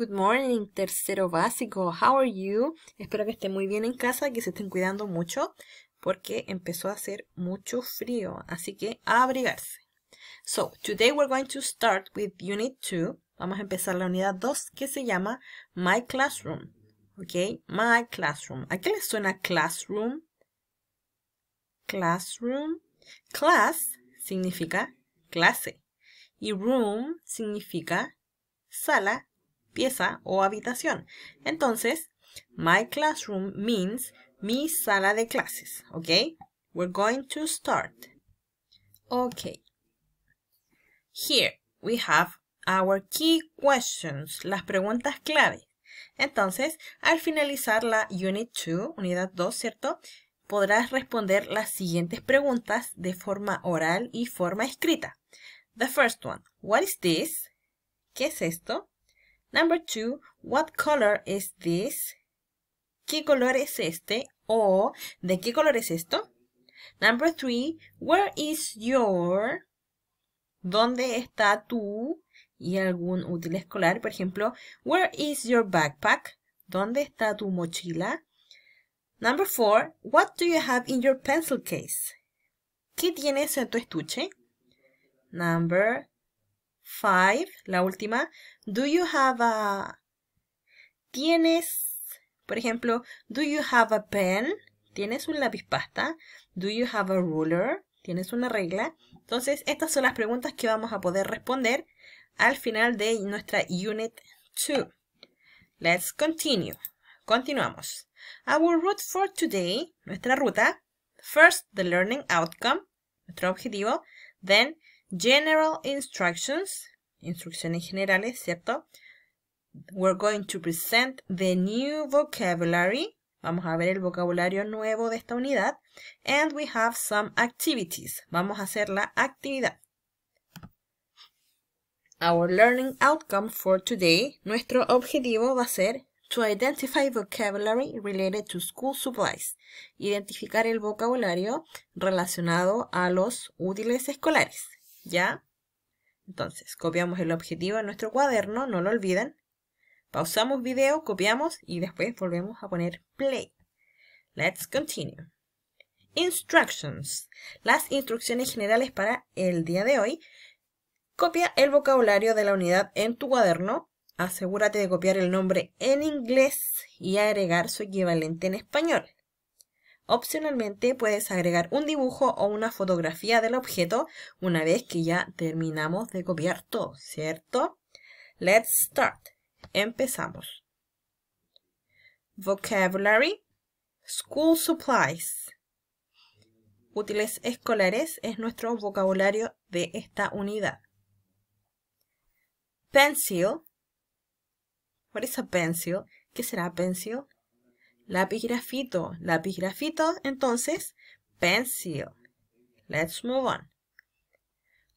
Good morning, tercero básico. How are you? Espero que estén muy bien en casa, que se estén cuidando mucho, porque empezó a hacer mucho frío, así que a abrigarse. So, today we're going to start with Unit 2. Vamos a empezar la unidad 2 que se llama My Classroom. ¿Ok? My Classroom. ¿A qué le suena Classroom? Classroom. Class significa clase. Y room significa sala pieza o habitación. Entonces, my classroom means mi sala de clases, ¿ok? We're going to start. Ok. Here we have our key questions, las preguntas clave. Entonces, al finalizar la Unit 2, unidad 2, ¿cierto? Podrás responder las siguientes preguntas de forma oral y forma escrita. The first one, what is this? ¿Qué es esto? Number two, what color is this? ¿Qué color es este? O, ¿de qué color es esto? Number three, where is your? ¿Dónde está tu? Y algún útil escolar, por ejemplo, where is your backpack? ¿Dónde está tu mochila? Number four, what do you have in your pencil case? ¿Qué tienes en tu estuche? Number 5, la última. Do you have a... ¿Tienes, por ejemplo, do you have a pen? ¿Tienes un lápiz pasta? Do you have a ruler? ¿Tienes una regla? Entonces, estas son las preguntas que vamos a poder responder al final de nuestra Unit 2. Let's continue. Continuamos. Our route for today, nuestra ruta. First, the learning outcome, nuestro objetivo. Then, General instructions, instrucciones generales, ¿cierto? We're going to present the new vocabulary. Vamos a ver el vocabulario nuevo de esta unidad. And we have some activities. Vamos a hacer la actividad. Our learning outcome for today. Nuestro objetivo va a ser to identify vocabulary related to school supplies. Identificar el vocabulario relacionado a los útiles escolares. ¿Ya? Entonces, copiamos el objetivo en nuestro cuaderno, no lo olviden. Pausamos video, copiamos y después volvemos a poner play. Let's continue. Instructions. Las instrucciones generales para el día de hoy. Copia el vocabulario de la unidad en tu cuaderno. Asegúrate de copiar el nombre en inglés y agregar su equivalente en español. Opcionalmente puedes agregar un dibujo o una fotografía del objeto una vez que ya terminamos de copiar todo, ¿cierto? Let's start. Empezamos. Vocabulary. School supplies. Útiles escolares es nuestro vocabulario de esta unidad. Pencil. What is a pencil? ¿Qué será pencil? Lápiz grafito. Lápiz grafito, entonces, pencil. Let's move on.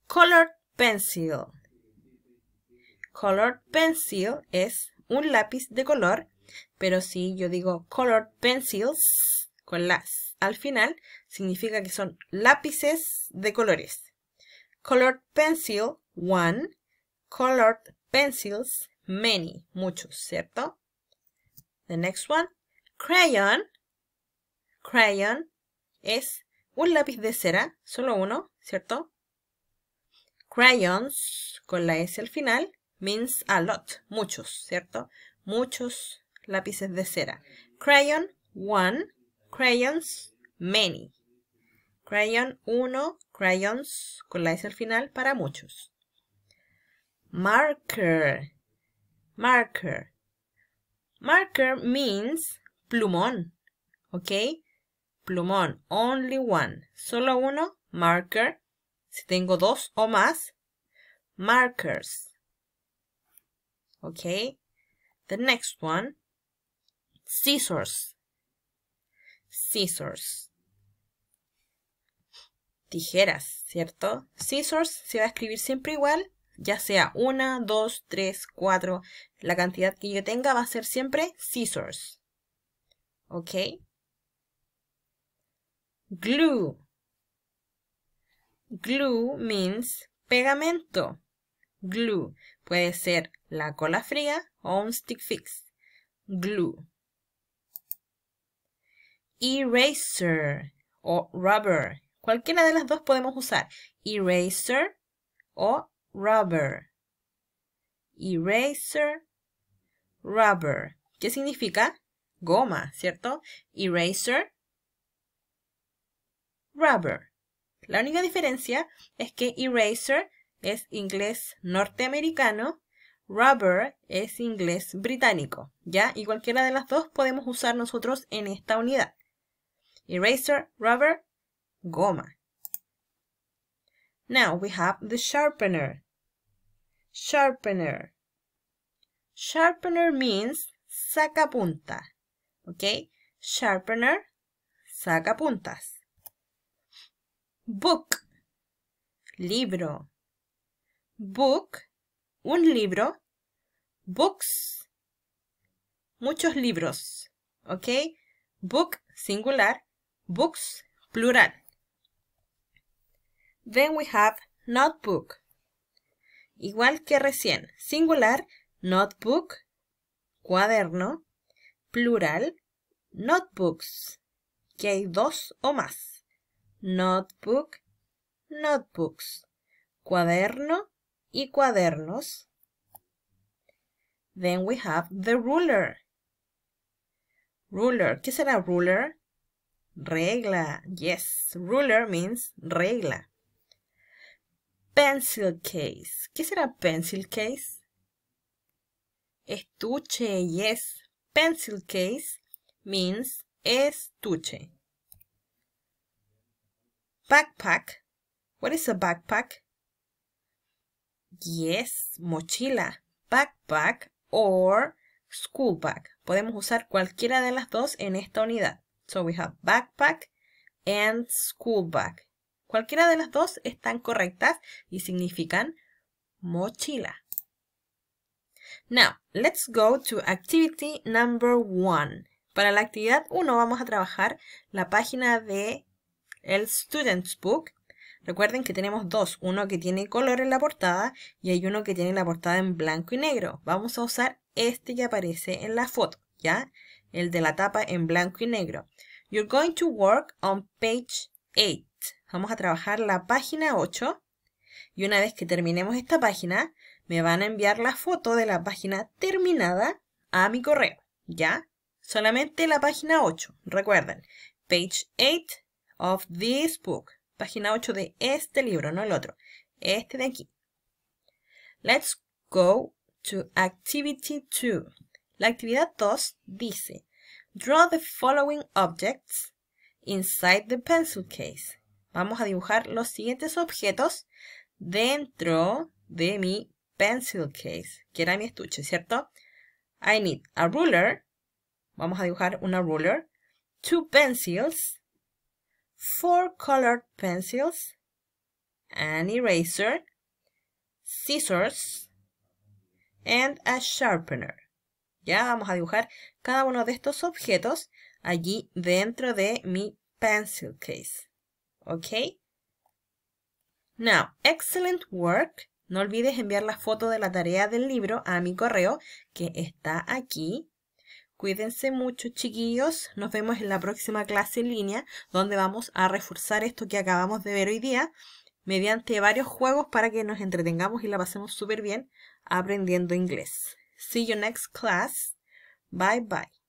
Colored pencil. Colored pencil es un lápiz de color, pero si yo digo colored pencils con las al final, significa que son lápices de colores. Colored pencil, one. Colored pencils, many, muchos, ¿cierto? The next one, Crayon. Crayon es un lápiz de cera, solo uno, ¿cierto? Crayons, con la S al final, means a lot, muchos, ¿cierto? Muchos lápices de cera. Crayon, one. Crayons, many. Crayon, uno. Crayons, con la S al final, para muchos. Marker. Marker. Marker means plumón, ¿ok? Plumón, only one, solo uno, marker. Si tengo dos o más, markers. ¿Ok? The next one, scissors. Scissors. Tijeras, ¿cierto? Scissors se va a escribir siempre igual, ya sea una, dos, tres, cuatro. La cantidad que yo tenga va a ser siempre scissors. ¿ok? Glue. Glue means pegamento. Glue puede ser la cola fría o un stick fix. Glue. Eraser o rubber. Cualquiera de las dos podemos usar. Eraser o rubber. Eraser, rubber. ¿Qué significa? goma, ¿cierto? Eraser, rubber. La única diferencia es que eraser es inglés norteamericano, rubber es inglés británico, ¿ya? Y cualquiera de las dos podemos usar nosotros en esta unidad. Eraser, rubber, goma. Now we have the sharpener. Sharpener. Sharpener means sacapunta. ¿ok? Sharpener, saca puntas. Book, libro. Book, un libro. Books, muchos libros, ¿ok? Book, singular. Books, plural. Then we have notebook. Igual que recién, singular, notebook, cuaderno, plural, notebooks, que hay dos o más. Notebook, notebooks, cuaderno y cuadernos. Then we have the ruler. Ruler, ¿qué será ruler? Regla, yes, ruler means regla. Pencil case, ¿qué será pencil case? Estuche, yes, Pencil case means estuche. Backpack. What is a backpack? Yes, mochila, backpack or school bag. Podemos usar cualquiera de las dos en esta unidad. So we have backpack and school bag. Cualquiera de las dos están correctas y significan mochila. Now, let's go to activity number one. Para la actividad 1 vamos a trabajar la página de el Student's Book. Recuerden que tenemos dos, uno que tiene color en la portada y hay uno que tiene la portada en blanco y negro. Vamos a usar este que aparece en la foto, ¿ya? El de la tapa en blanco y negro. You're going to work on page 8. Vamos a trabajar la página 8. Y una vez que terminemos esta página, me van a enviar la foto de la página terminada a mi correo, ¿ya? Solamente la página 8, recuerden, page 8 of this book, página 8 de este libro, no el otro, este de aquí. Let's go to activity 2. La actividad 2 dice, draw the following objects inside the pencil case. Vamos a dibujar los siguientes objetos dentro de mi pencil case, que era mi estuche, ¿cierto? I need a ruler. Vamos a dibujar una ruler. Two pencils. Four colored pencils. An eraser. Scissors. And a sharpener. Ya vamos a dibujar cada uno de estos objetos allí dentro de mi pencil case. ¿Ok? Now, excellent work. No olvides enviar la foto de la tarea del libro a mi correo que está aquí. Cuídense mucho chiquillos, nos vemos en la próxima clase en línea donde vamos a reforzar esto que acabamos de ver hoy día mediante varios juegos para que nos entretengamos y la pasemos súper bien aprendiendo inglés. See you next class. Bye bye.